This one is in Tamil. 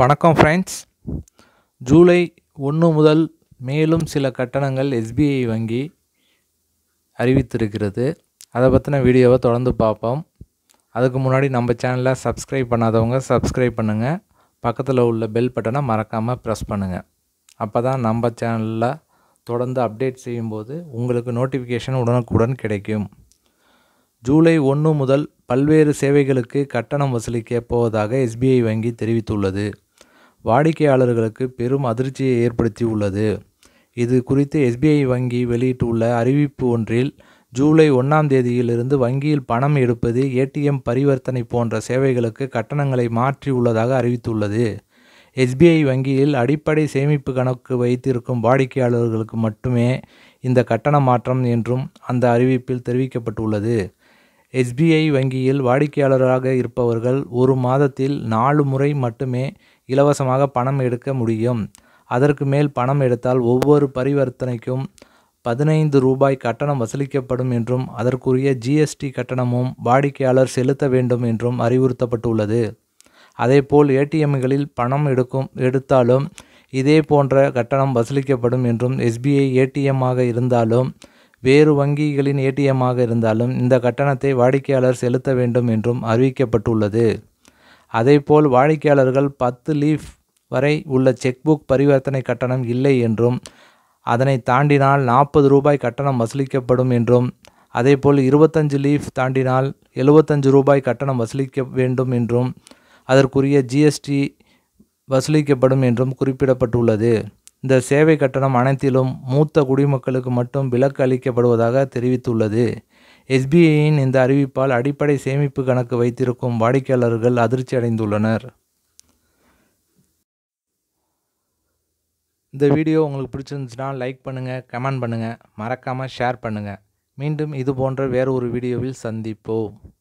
வணக்கம் ஃப்ரெண்ட்ஸ் ஜூலை ஒன்று முதல் மேலும் சில கட்டணங்கள் எஸ்பிஐ வங்கி அறிவித்திருக்கிறது அதை பற்றின வீடியோவை தொடர்ந்து பார்ப்போம் அதுக்கு முன்னாடி நம்ம சேனலை சப்ஸ்கிரைப் பண்ணாதவங்க சப்ஸ்கிரைப் பண்ணுங்கள் பக்கத்தில் உள்ள பெல் பட்டனை மறக்காமல் ப்ரெஸ் பண்ணுங்கள் அப்போ தான் நம்ம சேனலில் தொடர்ந்து அப்டேட் செய்யும்போது உங்களுக்கு நோட்டிஃபிகேஷன் உடனுக்குடன் கிடைக்கும் ஜூலை ஒன்று முதல் பல்வேறு சேவைகளுக்கு கட்டணம் வசூலிக்கப் போவதாக எஸ்பிஐ வங்கி தெரிவித்துள்ளது வாடிக்கையாளர்களுக்கு பெரும் அதிர்ச்சியை ஏற்படுத்தி உள்ளது இது குறித்து எஸ்பிஐ வங்கி வெளியிட்டுள்ள அறிவிப்பு ஒன்றில் ஜூலை ஒன்றாம் தேதியிலிருந்து வங்கியில் பணம் எடுப்பது ஏடிஎம் பரிவர்த்தனை போன்ற சேவைகளுக்கு கட்டணங்களை மாற்றி உள்ளதாக அறிவித்துள்ளது எஸ்பிஐ வங்கியில் அடிப்படை சேமிப்பு கணக்கு வைத்திருக்கும் வாடிக்கையாளர்களுக்கு மட்டுமே இந்த கட்டண மாற்றம் என்றும் அந்த அறிவிப்பில் தெரிவிக்கப்பட்டுள்ளது எஸ்பிஐ வங்கியில் வாடிக்கையாளராக இருப்பவர்கள் ஒரு மாதத்தில் நாலு முறை மட்டுமே இலவசமாக பணம் எடுக்க முடியும் அதற்கு மேல் பணம் எடுத்தால் ஒவ்வொரு பரிவர்த்தனைக்கும் பதினைந்து ரூபாய் கட்டணம் வசூலிக்கப்படும் என்றும் அதற்குரிய ஜிஎஸ்டி கட்டணமும் வாடிக்கையாளர் செலுத்த வேண்டும் என்றும் அறிவுறுத்தப்பட்டுள்ளது அதேபோல் ஏடிஎம்களில் பணம் எடுக்கும் எடுத்தாலும் இதே போன்ற கட்டணம் வசூலிக்கப்படும் என்றும் எஸ்பிஐ ஏடிஎம்மாக இருந்தாலும் வேறு வங்கிகளின் ஏடிஎம்மாக இருந்தாலும் இந்த கட்டணத்தை வாடிக்கையாளர் செலுத்த வேண்டும் என்றும் அறிவிக்கப்பட்டுள்ளது அதேபோல் வாடிக்கையாளர்கள் பத்து லீஃப் வரை உள்ள செக்புக் பரிவர்த்தனை கட்டணம் இல்லை என்றும் அதனை தாண்டினால் நாற்பது ரூபாய் கட்டணம் வசூலிக்கப்படும் என்றும் அதேபோல் இருபத்தஞ்சு லீஃப் தாண்டினால் எழுபத்தஞ்சு ரூபாய் கட்டணம் வசூலிக்க வேண்டும் என்றும் அதற்குரிய ஜிஎஸ்டி வசூலிக்கப்படும் என்றும் குறிப்பிடப்பட்டுள்ளது இந்த சேவை கட்டணம் அனைத்திலும் மூத்த குடிமக்களுக்கு மட்டும் விலக்கு அளிக்கப்படுவதாக தெரிவித்துள்ளது எஸ்பிஐயின் இந்த அறிவிப்பால் அடிப்படை சேமிப்பு கணக்கு வைத்திருக்கும் வாடிக்கையாளர்கள் அதிர்ச்சி அடைந்துள்ளனர் இந்த வீடியோ உங்களுக்கு பிடிச்சிருந்துச்சுன்னா லைக் பண்ணுங்கள் கமெண்ட் பண்ணுங்கள் மறக்காமல் ஷேர் பண்ணுங்கள் மீண்டும் இது போன்ற வேறு ஒரு வீடியோவில் சந்திப்போம்